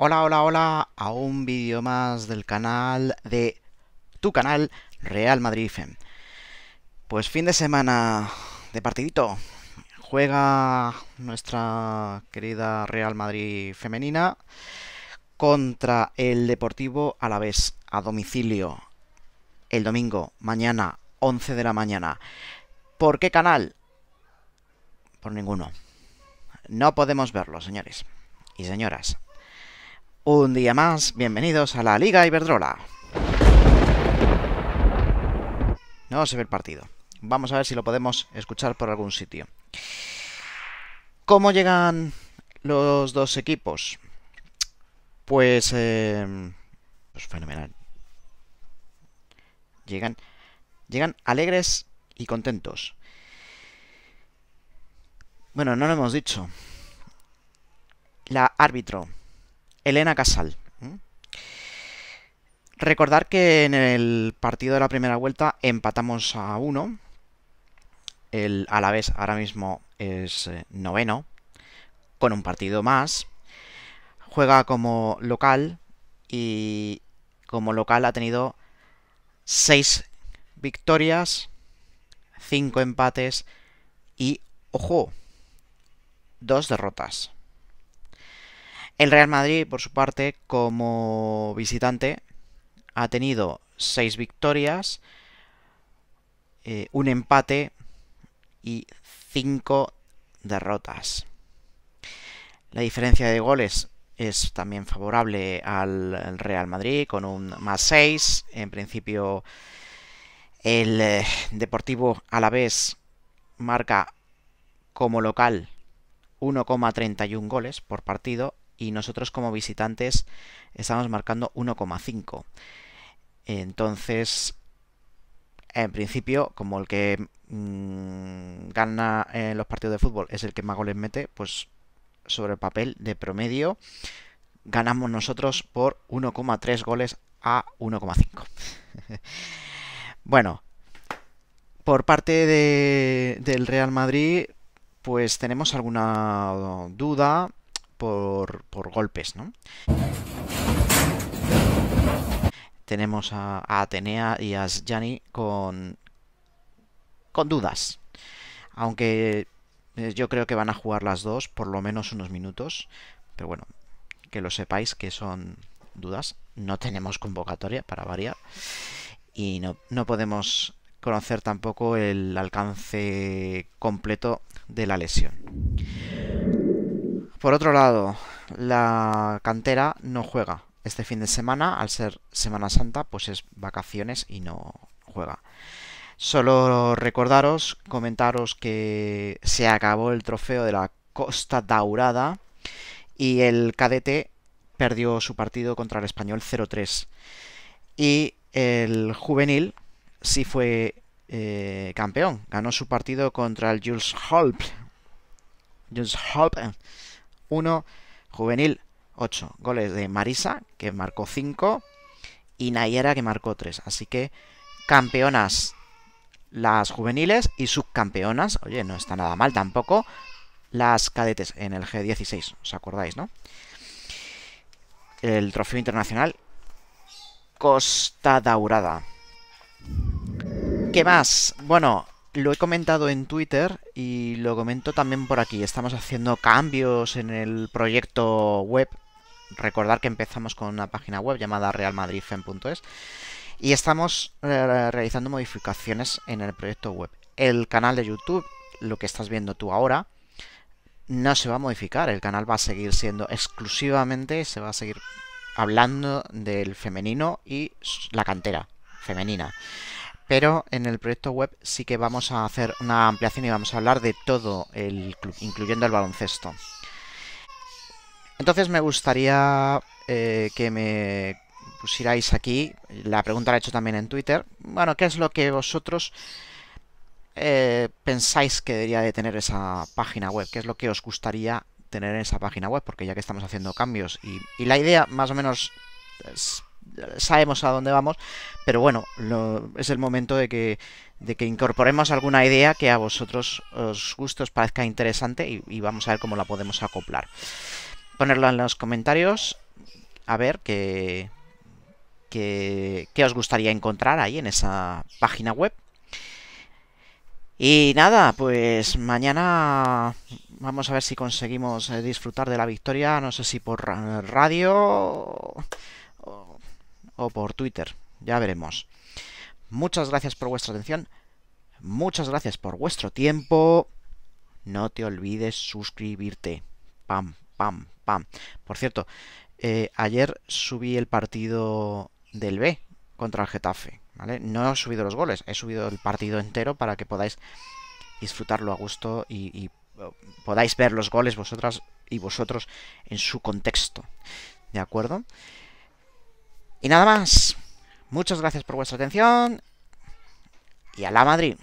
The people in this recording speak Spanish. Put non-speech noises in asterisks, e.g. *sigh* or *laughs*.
Hola, hola, hola a un vídeo más del canal de tu canal Real Madrid Fem. Pues fin de semana de partidito. Juega nuestra querida Real Madrid femenina contra el Deportivo a la vez a domicilio el domingo, mañana, 11 de la mañana. ¿Por qué canal? Por ninguno. No podemos verlo, señores y señoras. Un día más, bienvenidos a la Liga Iberdrola. No se ve el partido. Vamos a ver si lo podemos escuchar por algún sitio. ¿Cómo llegan los dos equipos? Pues, em, pues fenomenal. Llegan, llegan alegres y contentos. Bueno, no lo hemos dicho. La árbitro Elena Casal. Recordar que en el partido de la primera vuelta empatamos a uno. El vez ahora mismo es eh, noveno, con un partido más. Juega como local y como local ha tenido seis victorias, cinco empates y, ojo, dos derrotas. El Real Madrid, por su parte, como visitante, ha tenido seis victorias, eh, un empate y cinco derrotas. La diferencia de goles es también favorable al Real Madrid con un más 6. En principio el eh, Deportivo Alavés marca como local 1,31 goles por partido y nosotros como visitantes estamos marcando 1,5. Entonces, en principio, como el que mm, gana en eh, los partidos de fútbol es el que más goles mete, pues sobre el papel de promedio ganamos nosotros por 1,3 goles a 1,5. *laughs* bueno, por parte del Real Madrid, pues tenemos alguna duda por, golpes, ¿no? Tenemos a, Atenea y a Jani con, con dudas. Aunque eh, yo creo que van a jugar las dos por lo menos unos minutos. Pero bueno, que lo sepáis que son dudas. No tenemos convocatoria para variar. Y no, no podemos conocer tampoco el alcance completo de la lesión. Por otro lado, la cantera no juega este fin de semana, al ser Semana Santa, pues es vacaciones y no juega. Solo recordaros, comentaros que se acabó el trofeo de la Costa Daurada y el cadete perdió su partido contra el español 0-3. Y el juvenil sí fue eh, campeón, ganó su partido contra el Jules Holp. Jules Holp 1, Juvenil 8. Goles de Marisa, que marcó 5, y Nayera, que marcó 3. Así que campeonas las juveniles y subcampeonas, oye, no está nada mal tampoco, las cadetes en el G16, ¿os acordáis, no? El trofeo internacional Costa Daurada. ¿Qué más? Bueno, lo he comentado en Twitter y lo comento también por aquí. Estamos haciendo cambios en el proyecto web. Recordar que empezamos con una página web llamada realmadridfem.es y estamos eh, realizando modificaciones en el proyecto web. El canal de YouTube, lo que estás viendo tú ahora, no se va a modificar. El canal va a seguir siendo exclusivamente, se va a seguir hablando del femenino y la cantera femenina pero en el proyecto web sí que vamos a hacer una ampliación y vamos a hablar de todo el club, incluyendo el baloncesto. Entonces me gustaría eh, que me pusierais aquí, la pregunta la he hecho también en Twitter, bueno, ¿qué es lo que vosotros eh, pensáis que debería de tener esa página web? ¿Qué es lo que os gustaría tener en esa página web? Porque ya que estamos haciendo cambios y, y la idea más o menos es, sabemos a dónde vamos, pero bueno, es el momento de que, de que incorporemos alguna idea que a vosotros os guste, os parezca interesante y, vamos a ver cómo la podemos acoplar. Ponerla en los comentarios, a ver qué, qué, qué os gustaría encontrar ahí en esa página web. Y nada, pues mañana vamos a ver si conseguimos eh, disfrutar de la victoria, no sé si por eh, radio o por Twitter. Ya veremos. Muchas gracias por vuestra atención. Muchas gracias por vuestro tiempo. No te olvides suscribirte. Pam, pam, pam. Por cierto, eh, ayer subí el partido del B contra el Getafe. No he subido los goles, he subido el partido entero para que podáis disfrutarlo a gusto y, y eh, podáis ver los goles vosotras y vosotros en su contexto. ¿De acuerdo? Y nada más. Muchas gracias por vuestra atención. Y a la Madrid.